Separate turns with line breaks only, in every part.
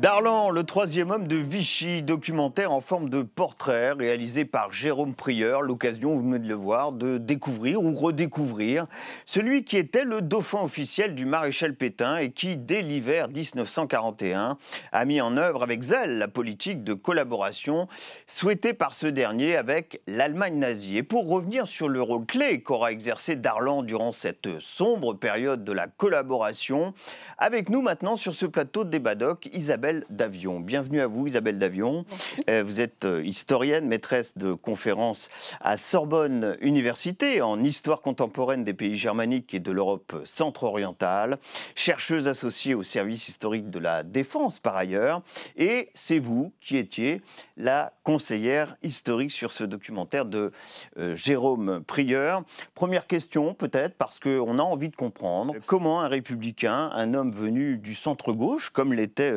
Darlan, le troisième homme de Vichy, documentaire en forme de portrait réalisé par Jérôme Prieur, l'occasion, vous venez de le voir, de découvrir ou redécouvrir celui qui était le dauphin officiel du maréchal Pétain et qui, dès l'hiver 1941, a mis en œuvre avec zèle la politique de collaboration souhaitée par ce dernier avec l'Allemagne nazie. Et pour revenir sur le rôle clé qu'aura exercé Darlan durant cette sombre période de la collaboration, avec nous maintenant sur ce plateau de Badocs, Isabelle Davion. Bienvenue à vous, Isabelle Davion. Euh, vous êtes euh, historienne, maîtresse de conférences à Sorbonne Université en histoire contemporaine des pays germaniques et de l'Europe centre-orientale, chercheuse associée au service historique de la défense par ailleurs, et c'est vous qui étiez la conseillère historique sur ce documentaire de euh, Jérôme Prieur. Première question peut-être, parce qu'on a envie de comprendre comment un républicain, un homme venu du centre-gauche, comme l'était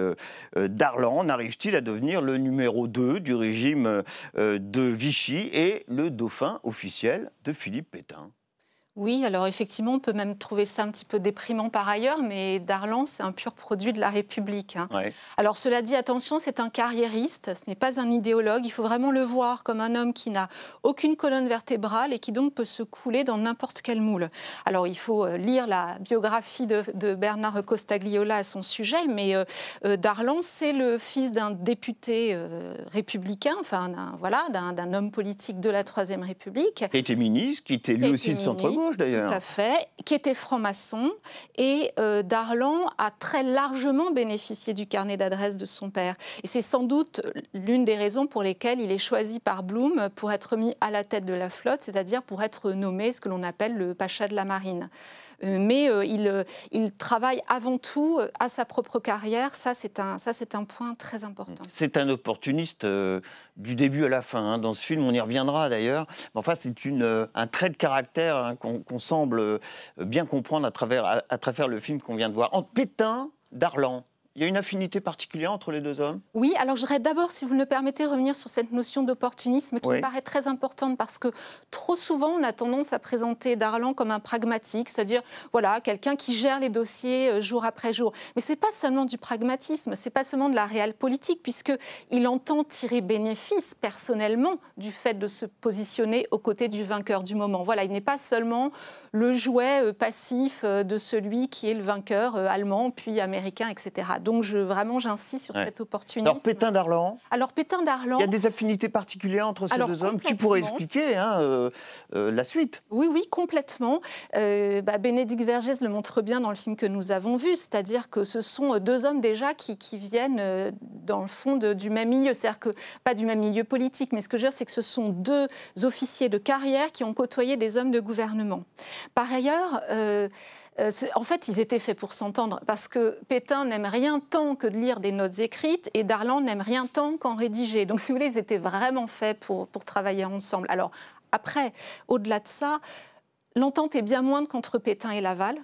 euh, darlan arrive-t-il à devenir le numéro 2 du régime euh, de Vichy et le dauphin officiel de Philippe Pétain
oui, alors effectivement, on peut même trouver ça un petit peu déprimant par ailleurs, mais Darlan, c'est un pur produit de la République. Hein. Alors cela dit, attention, c'est un carriériste, ce n'est pas un idéologue, il faut vraiment le voir comme un homme qui n'a aucune colonne vertébrale et qui donc peut se couler dans n'importe quel moule. Alors il faut euh, lire la biographie de, Bernard Costagliola à son sujet, mais euh, euh, Darlan, c'est le fils d'un député républicain, enfin voilà, d'un homme politique de la Troisième République. Qui
était ministre, qui était lui aussi de centre tout à
fait, qui était franc-maçon. Et euh, Darlan a très largement bénéficié du carnet d'adresse de son père. Et c'est sans doute l'une des raisons pour lesquelles il est choisi par Blum pour être mis à la tête de la flotte, c'est-à-dire pour être nommé ce que l'on appelle le pacha de la marine. Euh, mais euh, euh, il, travaille avant tout à sa propre carrière. Ça, c'est un, un point très important.
C'est un opportuniste du début à la fin. Hein. Dans ce film, on y reviendra d'ailleurs. Enfin, c'est un trait de caractère hein, qu'on semble bien comprendre à travers, à travers le film qu'on vient de voir. En Pétain d'Arlan. Il y a une affinité particulière entre les deux hommes
Oui, alors je voudrais d'abord, si vous me permettez, revenir sur cette notion d'opportunisme qui me paraît très importante parce que trop souvent, on a tendance à présenter Darlan comme un pragmatique, c'est-à-dire voilà, quelqu'un qui gère les dossiers euh, jour après jour. Mais ce n'est pas seulement du pragmatisme, ce n'est pas seulement de la réelle politique, puisqu'il entend tirer bénéfice personnellement du fait de se positionner aux côtés du vainqueur du moment. Voilà, il n'est pas seulement le jouet euh, passif euh, de celui qui est le vainqueur allemand, puis américain, etc. Donc je, vraiment, j'insiste sur cette opportunité. Alors Pétain d'Arlan Alors Pétain Il y a
des affinités particulières entre ces deux hommes qui pourraient expliquer hein, euh, euh, la suite. Oui,
oui, complètement. Euh, bah, Bénédicte Vergès le montre bien dans le film que nous avons vu, c'est-à-dire que ce sont euh, deux hommes déjà qui, viennent dans le fond du même milieu, c'est-à-dire que pas du même milieu politique, mais ce que je veux dire, c'est que ce sont deux officiers de carrière qui ont côtoyé des hommes de gouvernement. Par ailleurs, euh, en fait, ils étaient faits pour s'entendre, parce que Pétain n'aime rien tant que de lire des notes écrites, et Darlan n'aime rien tant qu'en rédiger. Donc, si vous voulez, ils étaient vraiment faits pour, travailler ensemble. Alors, après, au-delà de ça, l'entente est bien moindre qu'entre Pétain et Laval,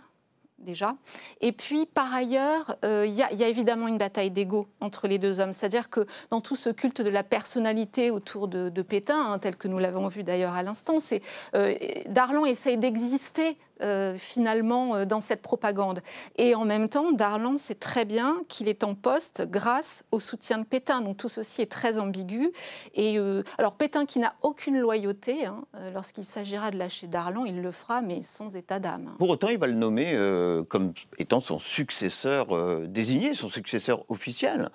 déjà. Et puis, par ailleurs, euh, il y, a évidemment une bataille d'ego entre les deux hommes. C'est-à-dire que dans tout ce culte de la personnalité autour de, Pétain, hein, tel que nous l'avons vu d'ailleurs à l'instant, c'est euh, Darlan essaye d'exister euh, finalement euh, dans cette propagande. Et en même temps, Darlan sait très bien qu'il est en poste grâce au soutien de Pétain. Donc tout ceci est très ambigu. Et euh, alors Pétain qui n'a aucune loyauté, hein, lorsqu'il s'agira de lâcher Darlan, il le fera, mais sans état d'âme.
Pour autant, il va le nommer comme étant son successeur désigné, son successeur officiel.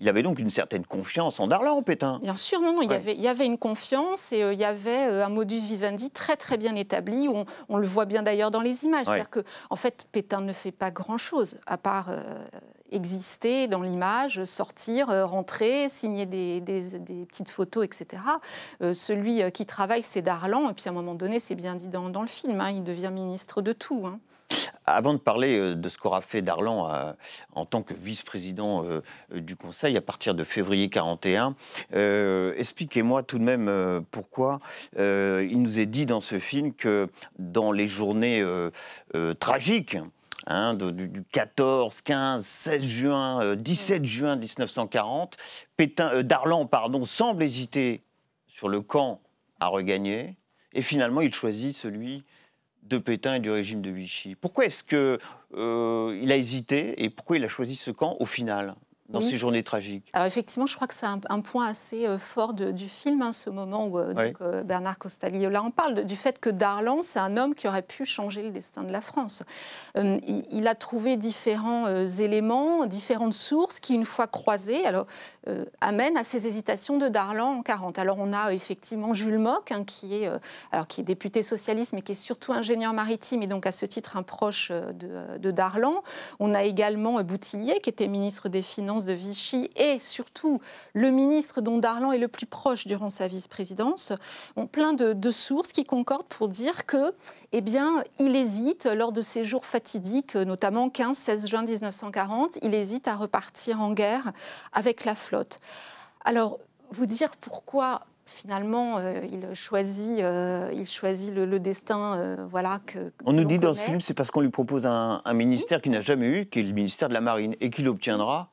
Il avait donc une certaine confiance en Darlan, Pétain.
Bien sûr, non, non, il, y avait, une confiance et euh, il y avait euh, un modus vivendi très très bien établi. On, le voit bien d'ailleurs dans les images. C'est-à-dire que, en fait, Pétain ne fait pas grand-chose à part euh, exister dans l'image, sortir, rentrer, signer des, petites photos, etc. celui qui travaille, c'est Darlan. Et puis à un moment donné, c'est bien dit dans, le film, hein, il devient ministre de tout. Hein.
Avant de parler euh, de ce qu'aura fait Darlan euh, en tant que vice-président euh, du Conseil à partir de février 41, expliquez-moi tout de même pourquoi il nous est dit dans ce film que dans les journées tragiques, hein, du, 14, 15, 16 juin, 17 juin 1940, Pétain, Darlan pardon, semble hésiter sur le camp à regagner, et finalement il choisit celui de Pétain et du régime de Vichy. Pourquoi est-ce qu'il euh, il a hésité et pourquoi il a choisi ce camp au final dans ces journées tragiques
Alors effectivement, je crois que c'est un, point assez euh, fort du film, hein, ce moment où euh, donc, euh, Bernard Costagliola en parle, du fait que Darlan, c'est un homme qui aurait pu changer le destin de la France. Il, a trouvé différents éléments, différentes sources qui, une fois croisées, alors, amènent à ces hésitations de Darlan en 40. Alors on a effectivement Jules Mock, hein, qui, est, alors, qui est député socialiste, mais qui est surtout ingénieur maritime, et donc à ce titre un proche de, de Darlan. On a également Boutillier, qui était ministre des Finances de Vichy et surtout le ministre dont Darlan est le plus proche durant sa vice-présidence, ont plein de, sources qui concordent pour dire que, eh bien, il hésite lors de ces jours fatidiques, notamment 15-16 juin 1940, il hésite à repartir en guerre avec la flotte. Alors, vous dire pourquoi finalement, euh, il choisit, euh, il choisit le, destin, euh, voilà que. on nous dit dans ce film,
c'est parce qu'on lui propose un, ministère qu'il n'a jamais eu, qui est le ministère de la Marine, et qu'il obtiendra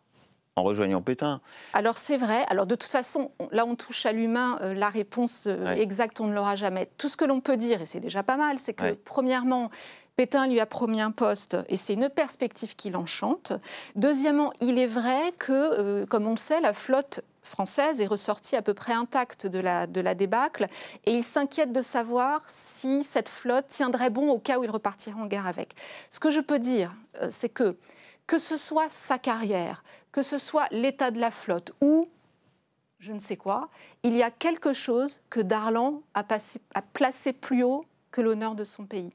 en rejoignant Pétain.
Alors c'est vrai, alors de toute façon, là on touche à l'humain, euh, la réponse euh, exacte on ne l'aura jamais. Tout ce que l'on peut dire, et c'est déjà pas mal, c'est que premièrement, Pétain lui a promis un poste et c'est une perspective qui l'enchante. Deuxièmement, il est vrai que, euh, comme on le sait, la flotte française est ressortie à peu près intacte de la, débâcle et il s'inquiète de savoir si cette flotte tiendrait bon au cas où il repartirait en guerre avec. Ce que je peux dire, c'est que que ce soit sa carrière, que ce soit l'état de la flotte ou je ne sais quoi, il y a quelque chose que Darlan a, placé plus haut que l'honneur de son pays.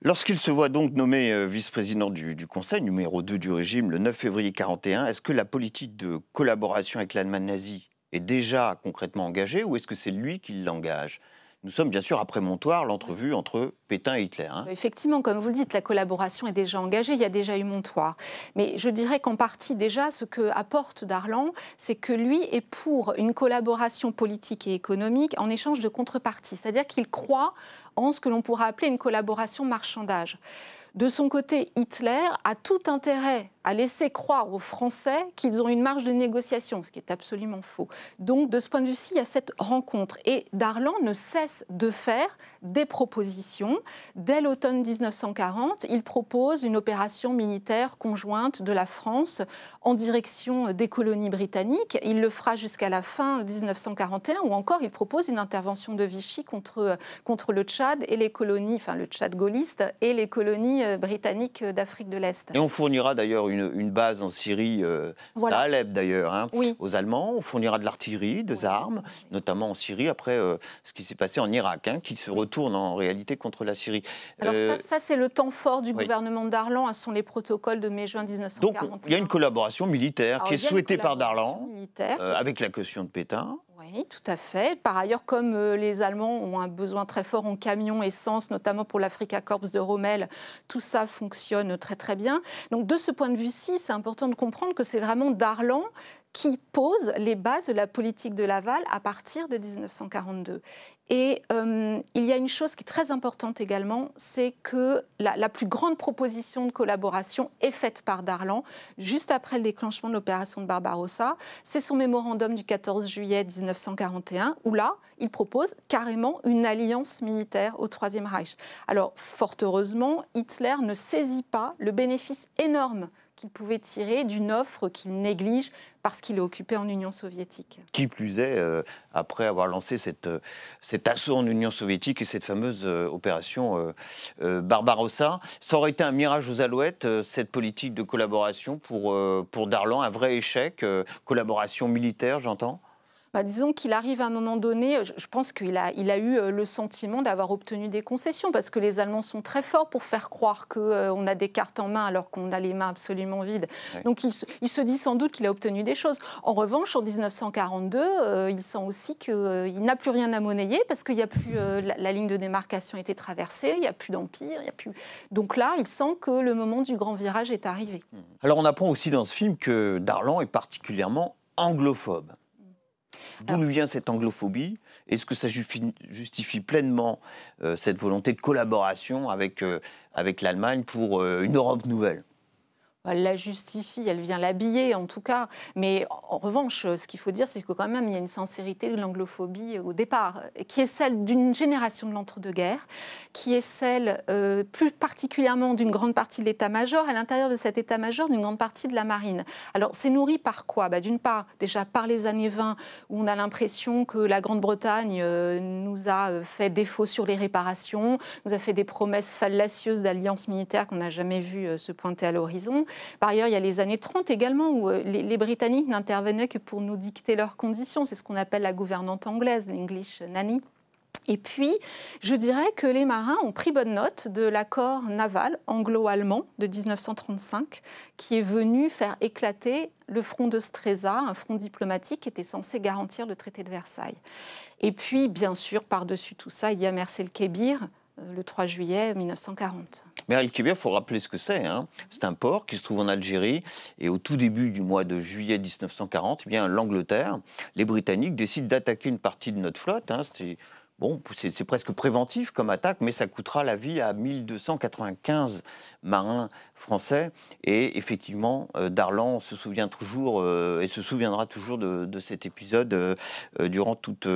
Lorsqu'il se voit donc nommé euh, vice-président du, du, Conseil numéro 2 du régime le 9 février 1941, est-ce que la politique de collaboration avec l'Allemagne nazie est déjà concrètement engagée ou est-ce que c'est lui qui l'engage nous sommes bien sûr après Montoire, l'entrevue entre Pétain et Hitler. Hein.
Effectivement, comme vous le dites, la collaboration est déjà engagée, il y a déjà eu Montoire. Mais je dirais qu'en partie déjà, ce que apporte Darlan, c'est que lui est pour une collaboration politique et économique en échange de contrepartie. C'est-à-dire qu'il croit en ce que l'on pourrait appeler une collaboration marchandage. De son côté, Hitler a tout intérêt à laisser croire aux Français qu'ils ont une marge de négociation, ce qui est absolument faux. Donc, de ce point de vue-ci, il y a cette rencontre. Et Darlan ne cesse de faire des propositions. Dès l'automne 1940, il propose une opération militaire conjointe de la France en direction des colonies britanniques. Il le fera jusqu'à la fin 1941, ou encore il propose une intervention de Vichy contre, contre le Tchad et les colonies, enfin le Tchad gaulliste et les colonies euh, britannique euh, d'Afrique de l'Est.
Et on fournira d'ailleurs une, base en Syrie, euh, à Alep d'ailleurs, hein, aux Allemands. On fournira de l'artillerie, des armes, notamment en Syrie, après ce qui s'est passé en Irak, hein, qui se retourne en réalité contre la Syrie. Alors ça,
c'est le temps fort du gouvernement Darlan. Hein, ce sont les protocoles de mai-juin 1940. Donc
il y a une collaboration militaire qui est souhaitée par Darlan, avec la caution de Pétain.
Oui, tout à fait. Par ailleurs, comme euh, les Allemands ont un besoin très fort en camions essence, notamment pour l'Africa Corps de Rommel, tout ça fonctionne très très bien. Donc de ce point de vue-ci, c'est important de comprendre que c'est vraiment Darlan, qui pose les bases de la politique de Laval à partir de 1942. Et euh, il y a une chose qui est très importante également, c'est que la, la, plus grande proposition de collaboration est faite par Darlan juste après le déclenchement de l'opération de Barbarossa. C'est son mémorandum du 14 juillet 1941, où là, il propose carrément une alliance militaire au Troisième Reich. Alors, fort heureusement, Hitler ne saisit pas le bénéfice énorme qu'il pouvait tirer d'une offre qu'il néglige parce qu'il est occupé en Union soviétique.
Qui plus est, euh, après avoir lancé cette, euh, cet assaut en Union soviétique et cette fameuse euh, opération Barbarossa, ça aurait été un mirage aux alouettes, cette politique de collaboration pour, pour Darlan, un vrai échec, collaboration militaire, j'entends
bah, disons qu'il arrive à un moment donné, je pense qu'il a, eu euh, le sentiment d'avoir obtenu des concessions, parce que les Allemands sont très forts pour faire croire qu'on euh, a des cartes en main alors qu'on a les mains absolument vides. Donc il se, dit sans doute qu'il a obtenu des choses. En revanche, en 1942, euh, il sent aussi qu'il n'a plus rien à monnayer, parce que la, ligne de démarcation a été traversée, il n'y a plus d'empire, il a plus... Donc là, il sent que le moment du grand virage est arrivé. Mmh.
Alors on apprend aussi dans ce film que Darlan est particulièrement anglophobe. D'où nous vient cette anglophobie Est-ce que ça justifie pleinement euh, cette volonté de collaboration avec, euh, l'Allemagne pour euh, une Europe nouvelle
elle la justifie, elle vient l'habiller en tout cas. Mais en revanche, ce qu'il faut dire, c'est que quand même, il y a une sincérité de l'anglophobie euh, au départ, qui est celle d'une génération de l'entre-deux-guerres, qui est celle euh, plus particulièrement d'une grande partie de l'état-major, à l'intérieur de cet état-major, d'une grande partie de la marine. Alors, c'est nourri par quoi bah, D'une part, déjà par les années 20, où on a l'impression que la Grande-Bretagne euh, nous a fait défaut sur les réparations, nous a fait des promesses fallacieuses d'alliances militaires qu'on n'a jamais vu se pointer à l'horizon. Par ailleurs, il y a les années 30 également où euh, les, Britanniques n'intervenaient que pour nous dicter leurs conditions. C'est ce qu'on appelle la gouvernante anglaise, l'English nanny. Et puis, je dirais que les marins ont pris bonne note de l'accord naval anglo-allemand de 1935, qui est venu faire éclater le front de Stresa, un front diplomatique qui était censé garantir le traité de Versailles. Et puis, bien sûr, par-dessus tout ça, il y a Mercel Kébir, euh, le 3 juillet 1940.
Mais al il faut rappeler ce que c'est. Hein. C'est un port qui se trouve en Algérie. Et au tout début du mois de juillet 1940, eh bien l'Angleterre, les Britanniques décident d'attaquer une partie de notre flotte. Hein. Bon, c'est presque préventif comme attaque, mais ça coûtera la vie à 1295 marins français. Et effectivement, euh, Darlan se souvient toujours euh, et se souviendra toujours de, cet épisode euh, durant toute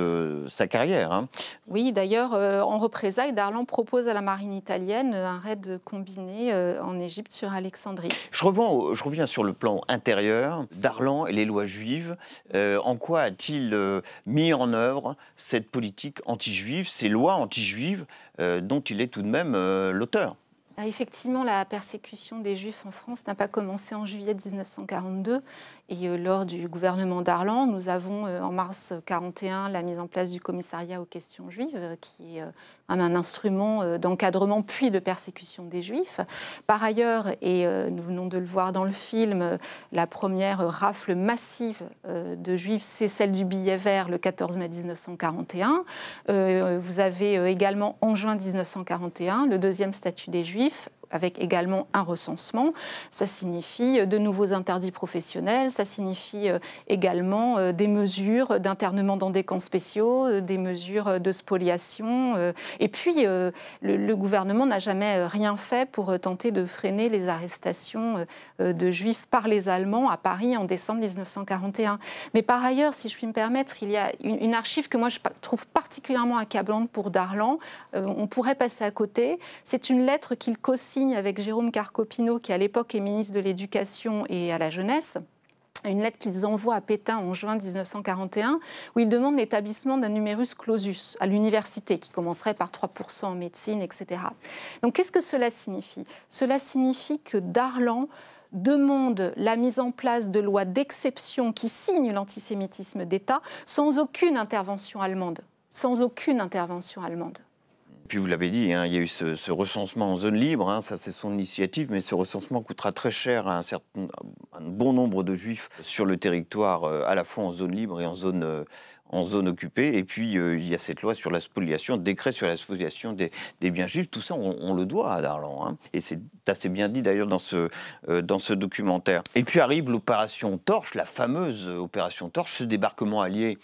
sa carrière. Hein.
Oui, d'ailleurs, en représailles, Darlan propose à la marine italienne un raid combiné en Égypte sur Alexandrie.
Je reviens, je reviens sur le plan intérieur. Darlan et les lois juives, en quoi a-t-il mis en œuvre cette politique anti ces lois anti-juives euh, dont il est tout de même euh, l'auteur.
Ah, effectivement, la persécution des Juifs en France n'a pas commencé en juillet 1942. Et euh, lors du gouvernement d'Arlan, nous avons euh, en mars 1941 la mise en place du commissariat aux questions juives, euh, qui est un instrument d'encadrement puis de persécution des Juifs. Par ailleurs, et nous venons de le voir dans le film, la première rafle massive de Juifs, c'est celle du billet vert le 14 mai 1941. Vous avez également en juin 1941 le deuxième statut des Juifs vif avec également un recensement. Ça signifie euh, de nouveaux interdits professionnels, ça signifie euh, également euh, des mesures d'internement dans des camps spéciaux, des mesures de spoliation. Et puis, le, gouvernement n'a jamais rien fait pour tenter de freiner les arrestations de juifs par les Allemands à Paris en décembre 1941. Mais par ailleurs, si je puis me permettre, il y a une archive que moi je trouve particulièrement accablante pour Darlan. on pourrait passer à côté. C'est une lettre qu'il co-signe avec Jérôme Carcopino, qui à l'époque est ministre de l'Éducation et à la Jeunesse une lettre qu'ils envoient à Pétain en juin 1941, où ils demandent l'établissement d'un numerus clausus à l'université, qui commencerait par 3% en médecine, etc. Donc qu'est-ce que cela signifie Cela signifie que Darlan demande la mise en place de lois d'exception qui signent l'antisémitisme d'État sans aucune intervention allemande. Sans aucune intervention allemande.
Puis vous l'avez dit, hein, il y a eu ce, recensement en zone libre, hein, ça c'est son initiative, mais ce recensement coûtera très cher à un, certain, bon nombre de juifs sur le territoire, euh, à la fois en zone libre et en zone, euh, en zone occupée. Et puis, euh, il y a cette loi sur la spoliation, décret sur la spoliation des, biens juifs. Tout ça, on, le doit à Darlan. Hein. Et c'est assez bien dit d'ailleurs dans, ce euh, dans ce documentaire. Et puis arrive l'opération Torche, la fameuse euh, opération Torche, ce débarquement allié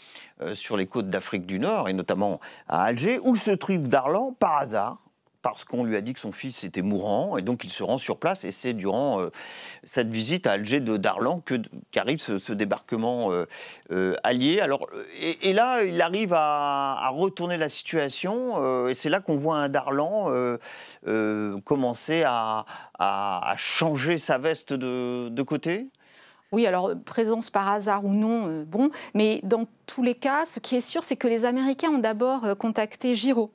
sur les côtes d'Afrique du Nord, et notamment à Alger, où se trouve Darlan par hasard parce qu'on lui a dit que son fils était mourant, et donc il se rend sur place, et c'est durant euh, cette visite à Alger de Darlan qu'arrive ce, débarquement euh, euh, allié. Alors, et, là, il arrive à, retourner la situation, et c'est là qu'on voit un Darlan commencer à, changer sa veste de, côté oui, alors
présence par hasard ou non, bon, mais dans tous les cas, ce qui est sûr, c'est que les Américains ont d'abord contacté Giraud,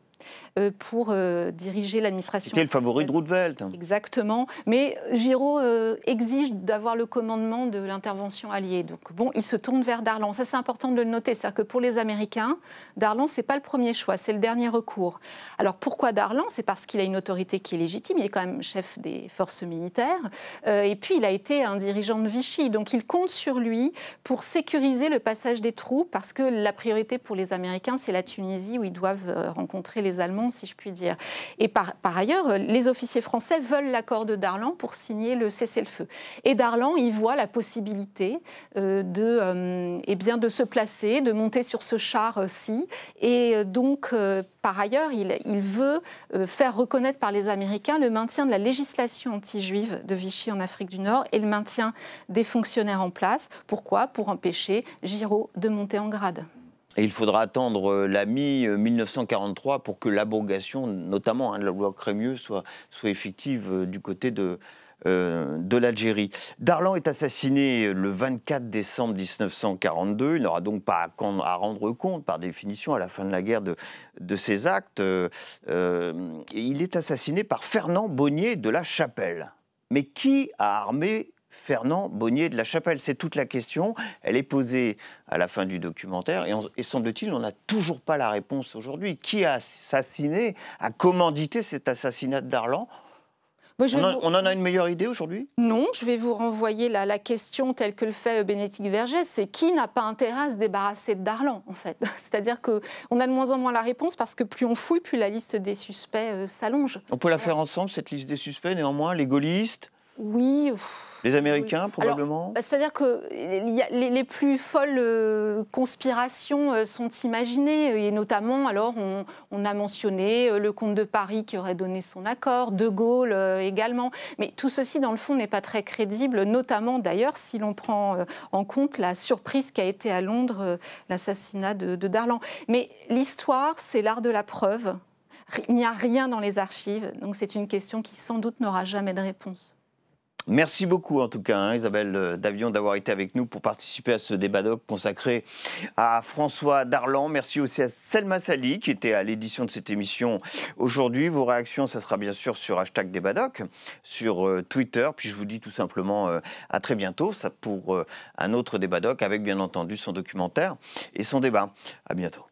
euh, pour euh, diriger l'administration. C'était le
favori de Roosevelt.
Exactement. Mais euh, Giraud exige d'avoir le commandement de l'intervention alliée. Donc bon, il se tourne vers Darlan. Ça, c'est important de le noter. C'est-à-dire que pour les Américains, Darlan, c'est pas le premier choix, c'est le dernier recours. Alors pourquoi Darlan C'est parce qu'il a une autorité qui est légitime. Il est quand même chef des forces militaires. et puis, il a été un dirigeant de Vichy. Donc il compte sur lui pour sécuriser le passage des troupes parce que la priorité pour les Américains, c'est la Tunisie où ils doivent rencontrer les Allemands, si je puis dire. Et par, ailleurs, les officiers français veulent l'accord de Darlan pour signer le cessez-le-feu. Et Darlan y voit la possibilité euh, euh, eh de, se placer, de monter sur ce char-ci. Et euh, donc, par ailleurs, il, il veut faire reconnaître par les Américains le maintien de la législation anti-juive de Vichy en Afrique du Nord et le maintien des fonctionnaires en place. Pourquoi Pour empêcher Giraud de monter en grade.
Et il faudra attendre euh, la mi-1943 pour que l'abrogation, notamment hein, de la loi Crémieux, soit, soit effective euh, du côté de, euh, de l'Algérie. Darlan est assassiné le 24 décembre 1942. Il n'aura donc pas à, rendre compte, par définition, à la fin de la guerre de, de ses actes. et il est assassiné par Fernand Bonnier de la Chapelle. Mais qui a armé Fernand Bonnier de la Chapelle. C'est toute la question. Elle est posée à la fin du documentaire et, semble-t-il, on n'a toujours pas la réponse aujourd'hui. Qui a assassiné, a commandité cet assassinat d'Arlan on, en, a une meilleure idée aujourd'hui
Non, je vais vous renvoyer la, la question telle que le fait Bénédicte Vergès, c'est qui n'a pas intérêt à se débarrasser d'Arlan, en fait C'est-à-dire qu'on a de moins en moins la réponse parce que plus on fouille, plus la liste des suspects euh, s'allonge.
On peut la faire ensemble, cette liste des suspects, néanmoins, les gaullistes, oui. Les Américains, probablement bah,
C'est-à-dire que les, plus folles euh, conspirations euh, sont imaginées, euh, et notamment, alors, on, a mentionné le comte de Paris qui aurait donné son accord, De Gaulle également, mais tout ceci, dans le fond, n'est pas très crédible, notamment, d'ailleurs, si l'on prend en compte la surprise qu'a été à Londres l'assassinat de Darlan. Mais l'histoire, c'est l'art de la preuve. Il n'y a rien dans les archives, donc c'est une question qui sans doute n'aura jamais de réponse.
Merci beaucoup en tout cas, hein, Isabelle euh, Davion, d'avoir été avec nous pour participer à ce débat doc consacré à François Darlan. Merci aussi à Selma Sali qui était à l'édition de cette émission aujourd'hui. Vos réactions, ça sera bien sûr sur hashtag débat sur euh, Twitter. Puis je vous dis tout simplement euh, à très bientôt ça, pour un autre débat doc avec bien entendu son documentaire et son débat. À bientôt.